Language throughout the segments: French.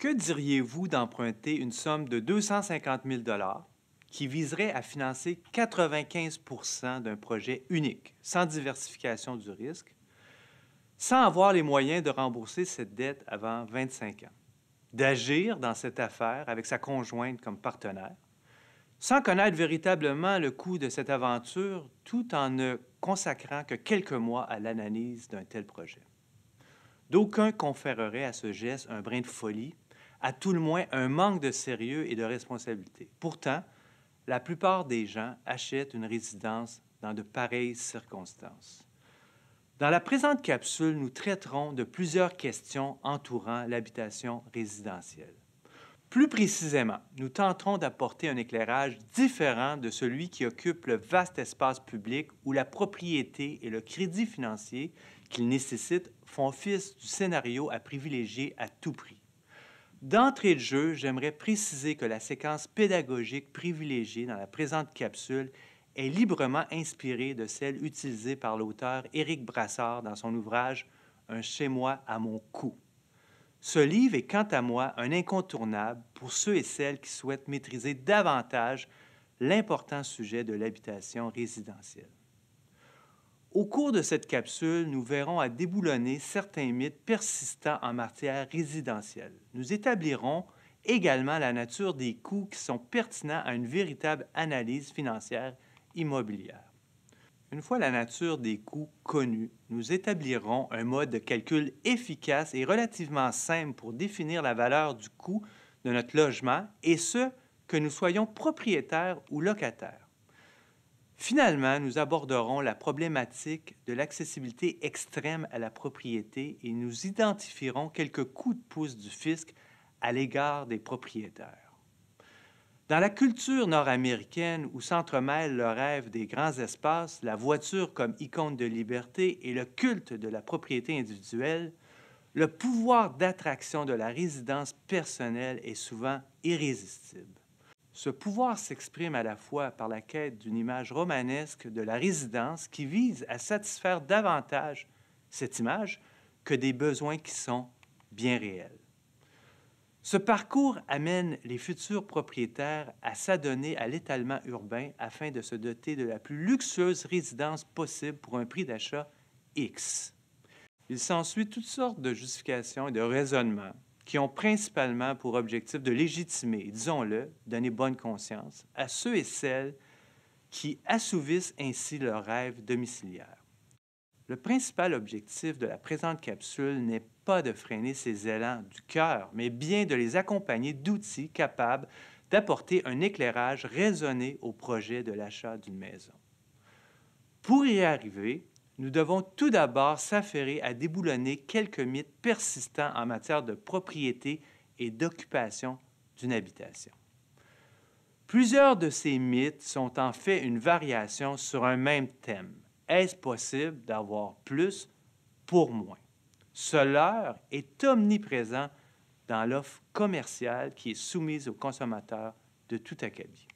Que diriez-vous d'emprunter une somme de 250 000 qui viserait à financer 95 d'un projet unique, sans diversification du risque, sans avoir les moyens de rembourser cette dette avant 25 ans, d'agir dans cette affaire avec sa conjointe comme partenaire, sans connaître véritablement le coût de cette aventure, tout en ne consacrant que quelques mois à l'analyse d'un tel projet. D'aucuns conféreraient à ce geste un brin de folie à tout le moins un manque de sérieux et de responsabilité. Pourtant, la plupart des gens achètent une résidence dans de pareilles circonstances. Dans la présente capsule, nous traiterons de plusieurs questions entourant l'habitation résidentielle. Plus précisément, nous tenterons d'apporter un éclairage différent de celui qui occupe le vaste espace public où la propriété et le crédit financier qu'il nécessite font office du scénario à privilégier à tout prix. D'entrée de jeu, j'aimerais préciser que la séquence pédagogique privilégiée dans la présente capsule est librement inspirée de celle utilisée par l'auteur Éric Brassard dans son ouvrage Un chez moi à mon cou. Ce livre est quant à moi un incontournable pour ceux et celles qui souhaitent maîtriser davantage l'important sujet de l'habitation résidentielle. Au cours de cette capsule, nous verrons à déboulonner certains mythes persistants en matière résidentielle. Nous établirons également la nature des coûts qui sont pertinents à une véritable analyse financière immobilière. Une fois la nature des coûts connue, nous établirons un mode de calcul efficace et relativement simple pour définir la valeur du coût de notre logement, et ce, que nous soyons propriétaires ou locataires. Finalement, nous aborderons la problématique de l'accessibilité extrême à la propriété et nous identifierons quelques coups de pouce du fisc à l'égard des propriétaires. Dans la culture nord-américaine où s'entremêlent le rêve des grands espaces, la voiture comme icône de liberté et le culte de la propriété individuelle, le pouvoir d'attraction de la résidence personnelle est souvent irrésistible. Ce pouvoir s'exprime à la fois par la quête d'une image romanesque de la résidence qui vise à satisfaire davantage cette image que des besoins qui sont bien réels. Ce parcours amène les futurs propriétaires à s'adonner à l'étalement urbain afin de se doter de la plus luxueuse résidence possible pour un prix d'achat X. Il s'ensuit toutes sortes de justifications et de raisonnements qui ont principalement pour objectif de légitimer, disons-le, donner bonne conscience à ceux et celles qui assouvissent ainsi leurs rêves domiciliaires. Le principal objectif de la présente capsule n'est pas de freiner ces élans du cœur, mais bien de les accompagner d'outils capables d'apporter un éclairage raisonné au projet de l'achat d'une maison. Pour y arriver, nous devons tout d'abord s'affairer à déboulonner quelques mythes persistants en matière de propriété et d'occupation d'une habitation. Plusieurs de ces mythes sont en fait une variation sur un même thème. Est-ce possible d'avoir plus pour moins? Ce est omniprésent dans l'offre commerciale qui est soumise aux consommateurs de tout acabit.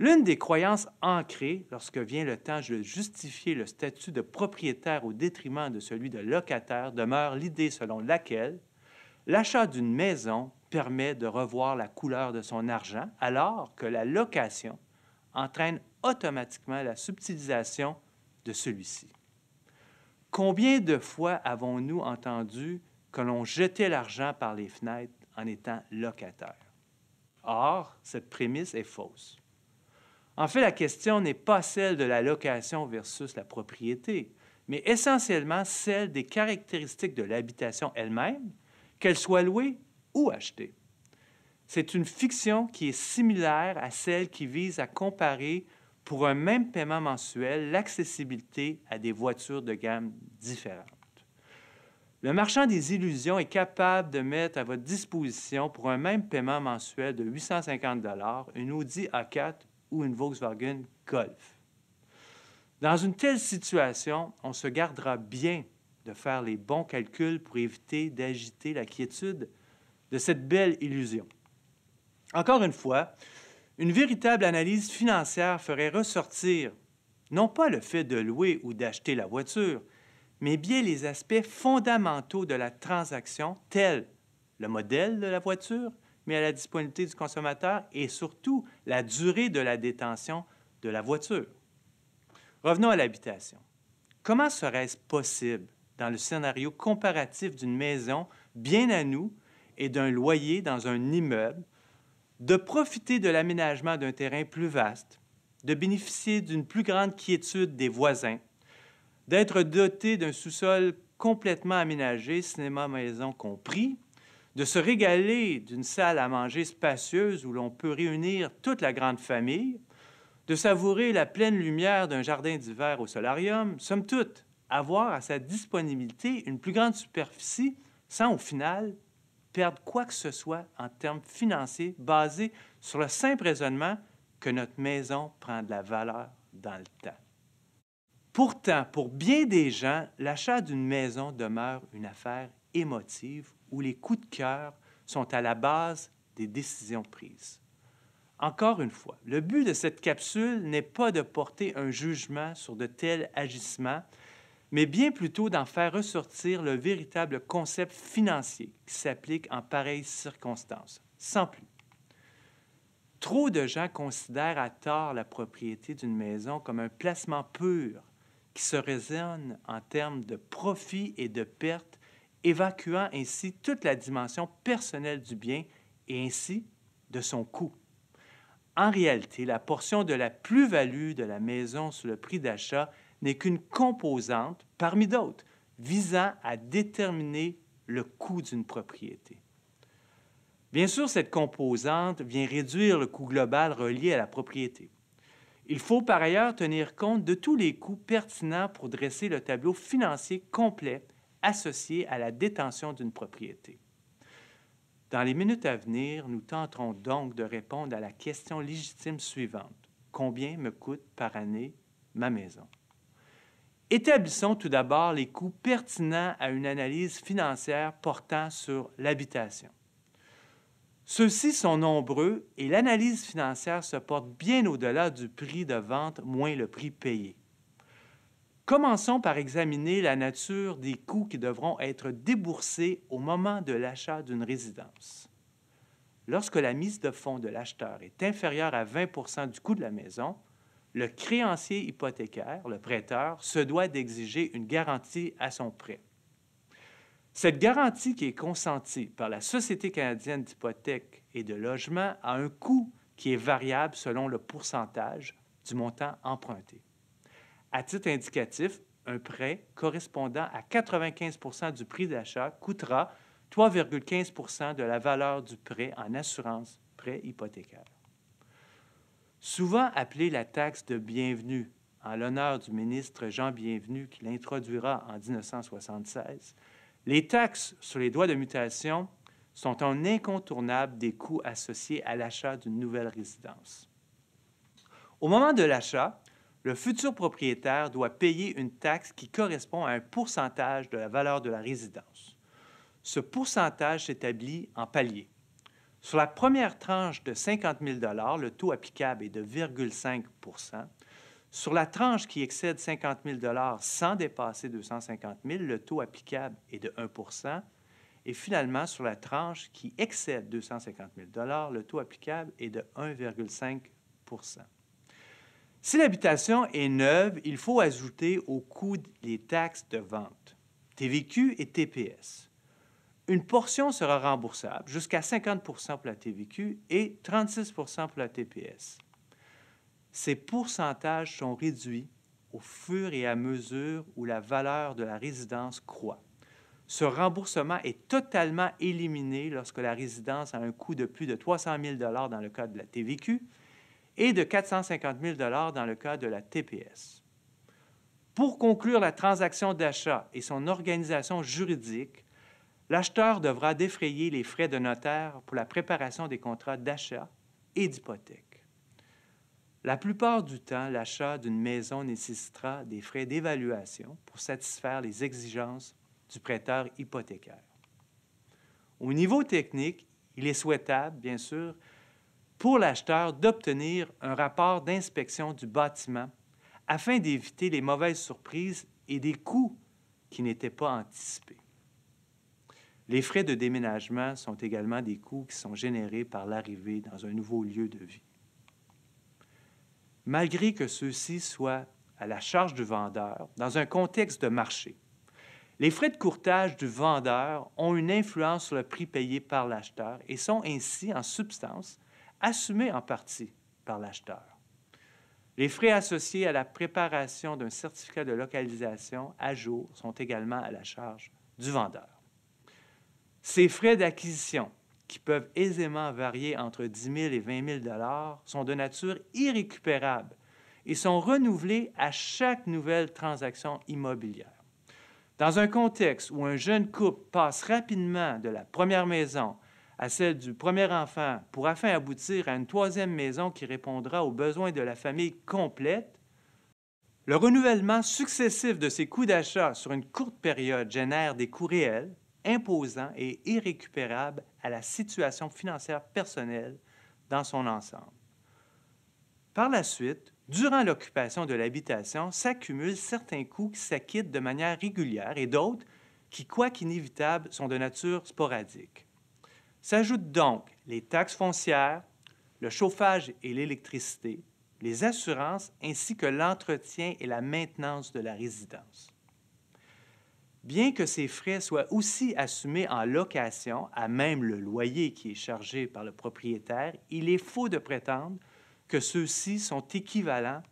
L'une des croyances ancrées lorsque vient le temps de justifier le statut de propriétaire au détriment de celui de locataire demeure l'idée selon laquelle l'achat d'une maison permet de revoir la couleur de son argent alors que la location entraîne automatiquement la subtilisation de celui-ci. Combien de fois avons-nous entendu que l'on jetait l'argent par les fenêtres en étant locataire? Or, cette prémisse est fausse. En fait, la question n'est pas celle de la location versus la propriété, mais essentiellement celle des caractéristiques de l'habitation elle-même, qu'elle soit louée ou achetée. C'est une fiction qui est similaire à celle qui vise à comparer pour un même paiement mensuel l'accessibilité à des voitures de gamme différentes. Le marchand des illusions est capable de mettre à votre disposition pour un même paiement mensuel de 850 une Audi A4 ou une Volkswagen Golf. Dans une telle situation, on se gardera bien de faire les bons calculs pour éviter d'agiter la quiétude de cette belle illusion. Encore une fois, une véritable analyse financière ferait ressortir non pas le fait de louer ou d'acheter la voiture, mais bien les aspects fondamentaux de la transaction tels le modèle de la voiture, mais à la disponibilité du consommateur et surtout la durée de la détention de la voiture. Revenons à l'habitation. Comment serait-ce possible dans le scénario comparatif d'une maison bien à nous et d'un loyer dans un immeuble de profiter de l'aménagement d'un terrain plus vaste, de bénéficier d'une plus grande quiétude des voisins, d'être doté d'un sous-sol complètement aménagé, cinéma-maison compris, de se régaler d'une salle à manger spacieuse où l'on peut réunir toute la grande famille, de savourer la pleine lumière d'un jardin d'hiver au solarium, somme toute, avoir à sa disponibilité une plus grande superficie sans au final perdre quoi que ce soit en termes financiers basés sur le simple raisonnement que notre maison prend de la valeur dans le temps. Pourtant, pour bien des gens, l'achat d'une maison demeure une affaire émotive où les coups de cœur sont à la base des décisions prises. Encore une fois, le but de cette capsule n'est pas de porter un jugement sur de tels agissements, mais bien plutôt d'en faire ressortir le véritable concept financier qui s'applique en pareilles circonstances, sans plus. Trop de gens considèrent à tort la propriété d'une maison comme un placement pur qui se résonne en termes de profit et de perte évacuant ainsi toute la dimension personnelle du bien et ainsi de son coût. En réalité, la portion de la plus-value de la maison sur le prix d'achat n'est qu'une composante parmi d'autres visant à déterminer le coût d'une propriété. Bien sûr, cette composante vient réduire le coût global relié à la propriété. Il faut par ailleurs tenir compte de tous les coûts pertinents pour dresser le tableau financier complet associée à la détention d'une propriété. Dans les minutes à venir, nous tenterons donc de répondre à la question légitime suivante. Combien me coûte par année ma maison? Établissons tout d'abord les coûts pertinents à une analyse financière portant sur l'habitation. Ceux-ci sont nombreux et l'analyse financière se porte bien au-delà du prix de vente moins le prix payé. Commençons par examiner la nature des coûts qui devront être déboursés au moment de l'achat d'une résidence. Lorsque la mise de fonds de l'acheteur est inférieure à 20 du coût de la maison, le créancier hypothécaire, le prêteur, se doit d'exiger une garantie à son prêt. Cette garantie qui est consentie par la Société canadienne d'hypothèque et de logement a un coût qui est variable selon le pourcentage du montant emprunté. À titre indicatif, un prêt correspondant à 95 du prix d'achat coûtera 3,15 de la valeur du prêt en assurance prêt hypothécaire. Souvent appelée la taxe de bienvenue en l'honneur du ministre Jean Bienvenu qui l'introduira en 1976, les taxes sur les droits de mutation sont un incontournable des coûts associés à l'achat d'une nouvelle résidence. Au moment de l'achat, le futur propriétaire doit payer une taxe qui correspond à un pourcentage de la valeur de la résidence. Ce pourcentage s'établit en paliers. Sur la première tranche de 50 000 le taux applicable est de 0,5 Sur la tranche qui excède 50 000 sans dépasser 250 000 le taux applicable est de 1 Et finalement, sur la tranche qui excède 250 000 le taux applicable est de 1,5 si l'habitation est neuve, il faut ajouter au coût les taxes de vente, TVQ et TPS. Une portion sera remboursable, jusqu'à 50 pour la TVQ et 36 pour la TPS. Ces pourcentages sont réduits au fur et à mesure où la valeur de la résidence croît. Ce remboursement est totalement éliminé lorsque la résidence a un coût de plus de 300 000 dans le cadre de la TVQ et de 450 000 dans le cas de la TPS. Pour conclure la transaction d'achat et son organisation juridique, l'acheteur devra défrayer les frais de notaire pour la préparation des contrats d'achat et d'hypothèque. La plupart du temps, l'achat d'une maison nécessitera des frais d'évaluation pour satisfaire les exigences du prêteur hypothécaire. Au niveau technique, il est souhaitable, bien sûr, pour l'acheteur d'obtenir un rapport d'inspection du bâtiment afin d'éviter les mauvaises surprises et des coûts qui n'étaient pas anticipés. Les frais de déménagement sont également des coûts qui sont générés par l'arrivée dans un nouveau lieu de vie. Malgré que ceux-ci soient à la charge du vendeur dans un contexte de marché, les frais de courtage du vendeur ont une influence sur le prix payé par l'acheteur et sont ainsi, en substance, assumés en partie par l'acheteur. Les frais associés à la préparation d'un certificat de localisation à jour sont également à la charge du vendeur. Ces frais d'acquisition, qui peuvent aisément varier entre 10 000 et 20 000 sont de nature irrécupérable et sont renouvelés à chaque nouvelle transaction immobilière. Dans un contexte où un jeune couple passe rapidement de la première maison à celle du premier enfant pour afin aboutir à une troisième maison qui répondra aux besoins de la famille complète, le renouvellement successif de ces coûts d'achat sur une courte période génère des coûts réels, imposants et irrécupérables à la situation financière personnelle dans son ensemble. Par la suite, durant l'occupation de l'habitation, s'accumulent certains coûts qui s'acquittent de manière régulière et d'autres qui, quoique inévitables, sont de nature sporadique. S'ajoutent donc les taxes foncières, le chauffage et l'électricité, les assurances ainsi que l'entretien et la maintenance de la résidence. Bien que ces frais soient aussi assumés en location, à même le loyer qui est chargé par le propriétaire, il est faux de prétendre que ceux-ci sont équivalents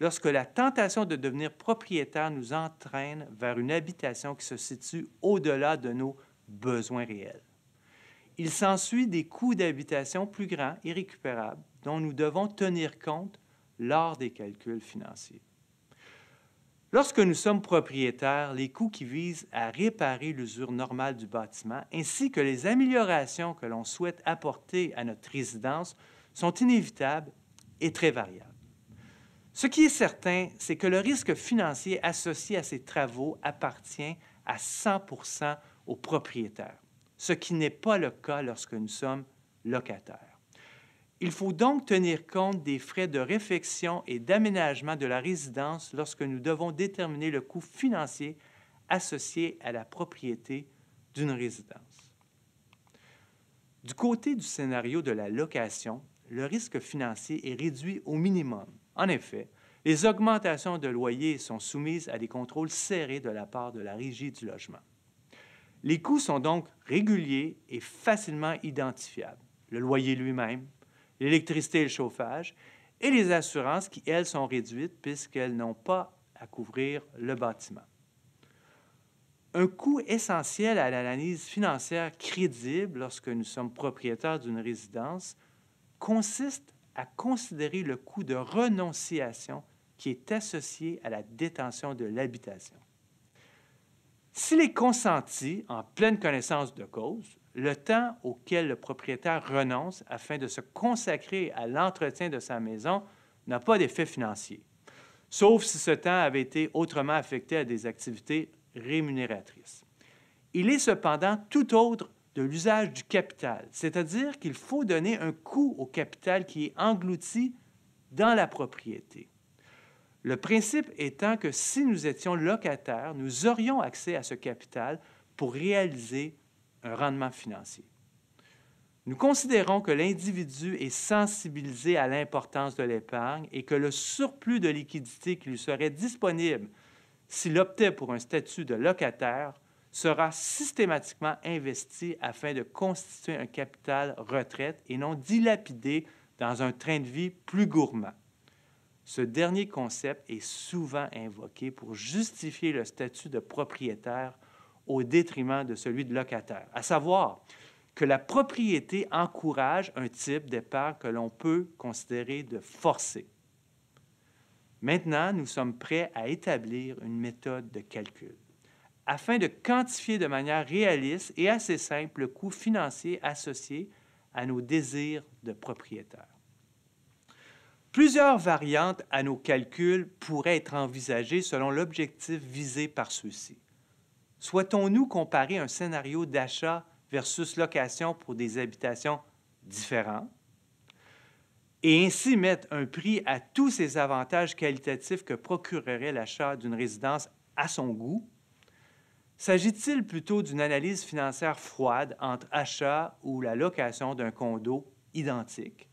lorsque la tentation de devenir propriétaire nous entraîne vers une habitation qui se situe au-delà de nos besoins réels. Il s'ensuit des coûts d'habitation plus grands et récupérables dont nous devons tenir compte lors des calculs financiers. Lorsque nous sommes propriétaires, les coûts qui visent à réparer l'usure normale du bâtiment ainsi que les améliorations que l'on souhaite apporter à notre résidence sont inévitables et très variables. Ce qui est certain, c'est que le risque financier associé à ces travaux appartient à 100 aux propriétaires ce qui n'est pas le cas lorsque nous sommes locataires. Il faut donc tenir compte des frais de réfection et d'aménagement de la résidence lorsque nous devons déterminer le coût financier associé à la propriété d'une résidence. Du côté du scénario de la location, le risque financier est réduit au minimum. En effet, les augmentations de loyers sont soumises à des contrôles serrés de la part de la régie du logement. Les coûts sont donc réguliers et facilement identifiables. Le loyer lui-même, l'électricité et le chauffage, et les assurances qui, elles, sont réduites puisqu'elles n'ont pas à couvrir le bâtiment. Un coût essentiel à l'analyse financière crédible lorsque nous sommes propriétaires d'une résidence consiste à considérer le coût de renonciation qui est associé à la détention de l'habitation. S'il est consenti en pleine connaissance de cause, le temps auquel le propriétaire renonce afin de se consacrer à l'entretien de sa maison n'a pas d'effet financier, sauf si ce temps avait été autrement affecté à des activités rémunératrices. Il est cependant tout autre de l'usage du capital, c'est-à-dire qu'il faut donner un coût au capital qui est englouti dans la propriété. Le principe étant que si nous étions locataires, nous aurions accès à ce capital pour réaliser un rendement financier. Nous considérons que l'individu est sensibilisé à l'importance de l'épargne et que le surplus de liquidité qui lui serait disponible s'il optait pour un statut de locataire sera systématiquement investi afin de constituer un capital retraite et non dilapidé dans un train de vie plus gourmand. Ce dernier concept est souvent invoqué pour justifier le statut de propriétaire au détriment de celui de locataire, à savoir que la propriété encourage un type d'épargne que l'on peut considérer de forcé. Maintenant, nous sommes prêts à établir une méthode de calcul afin de quantifier de manière réaliste et assez simple le coût financier associé à nos désirs de propriétaire. Plusieurs variantes à nos calculs pourraient être envisagées selon l'objectif visé par ceux-ci. Souhaitons-nous comparer un scénario d'achat versus location pour des habitations différentes et ainsi mettre un prix à tous ces avantages qualitatifs que procurerait l'achat d'une résidence à son goût? S'agit-il plutôt d'une analyse financière froide entre achat ou la location d'un condo identique?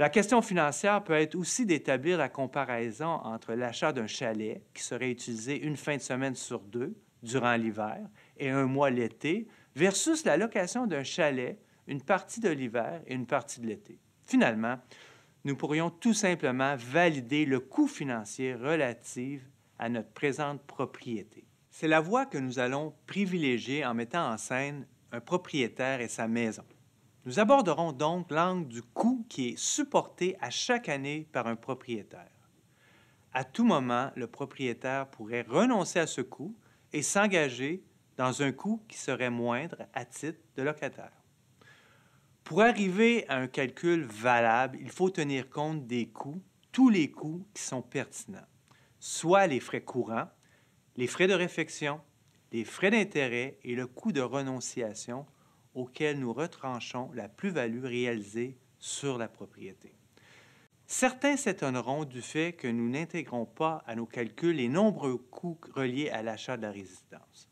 La question financière peut être aussi d'établir la comparaison entre l'achat d'un chalet qui serait utilisé une fin de semaine sur deux durant l'hiver et un mois l'été versus la location d'un chalet une partie de l'hiver et une partie de l'été. Finalement, nous pourrions tout simplement valider le coût financier relatif à notre présente propriété. C'est la voie que nous allons privilégier en mettant en scène un propriétaire et sa maison. Nous aborderons donc l'angle du coût qui est supporté à chaque année par un propriétaire. À tout moment, le propriétaire pourrait renoncer à ce coût et s'engager dans un coût qui serait moindre à titre de locataire. Pour arriver à un calcul valable, il faut tenir compte des coûts, tous les coûts qui sont pertinents, soit les frais courants, les frais de réfection, les frais d'intérêt et le coût de renonciation auquel nous retranchons la plus-value réalisée sur la propriété. Certains s'étonneront du fait que nous n'intégrons pas à nos calculs les nombreux coûts reliés à l'achat de la résidence.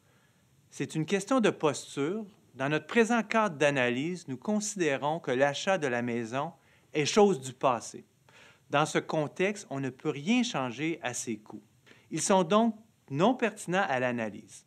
C'est une question de posture. Dans notre présent cadre d'analyse, nous considérons que l'achat de la maison est chose du passé. Dans ce contexte, on ne peut rien changer à ces coûts. Ils sont donc non pertinents à l'analyse.